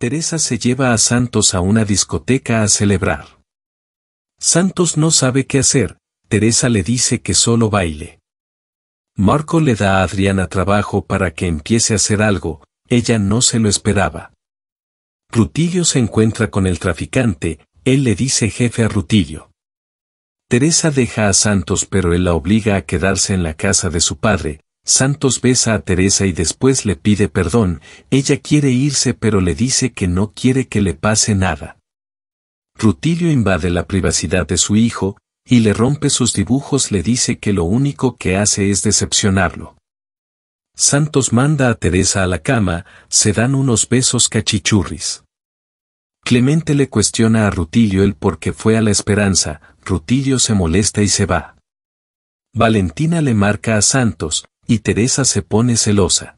Teresa se lleva a Santos a una discoteca a celebrar. Santos no sabe qué hacer, Teresa le dice que solo baile. Marco le da a Adriana trabajo para que empiece a hacer algo, ella no se lo esperaba. Rutilio se encuentra con el traficante, él le dice jefe a Rutilio. Teresa deja a Santos pero él la obliga a quedarse en la casa de su padre, Santos besa a Teresa y después le pide perdón, ella quiere irse pero le dice que no quiere que le pase nada. Rutilio invade la privacidad de su hijo, y le rompe sus dibujos, le dice que lo único que hace es decepcionarlo. Santos manda a Teresa a la cama, se dan unos besos cachichurris. Clemente le cuestiona a Rutilio el por qué fue a la esperanza, Rutilio se molesta y se va. Valentina le marca a Santos, y Teresa se pone celosa.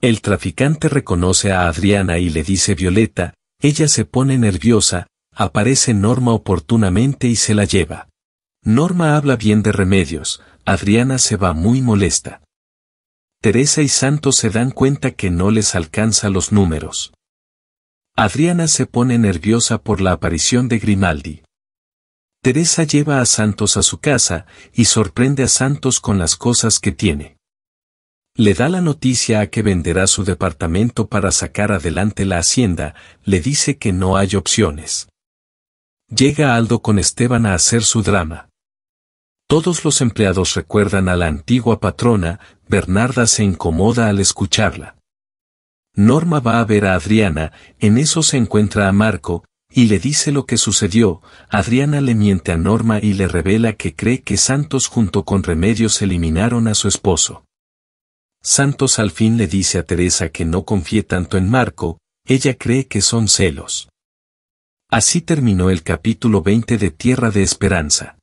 El traficante reconoce a Adriana y le dice Violeta, ella se pone nerviosa, aparece Norma oportunamente y se la lleva. Norma habla bien de remedios, Adriana se va muy molesta. Teresa y Santos se dan cuenta que no les alcanza los números. Adriana se pone nerviosa por la aparición de Grimaldi. Teresa lleva a Santos a su casa y sorprende a Santos con las cosas que tiene. Le da la noticia a que venderá su departamento para sacar adelante la hacienda, le dice que no hay opciones. Llega Aldo con Esteban a hacer su drama. Todos los empleados recuerdan a la antigua patrona, Bernarda se incomoda al escucharla. Norma va a ver a Adriana, en eso se encuentra a Marco, y le dice lo que sucedió, Adriana le miente a Norma y le revela que cree que Santos junto con Remedios eliminaron a su esposo. Santos al fin le dice a Teresa que no confíe tanto en Marco, ella cree que son celos. Así terminó el capítulo 20 de Tierra de Esperanza.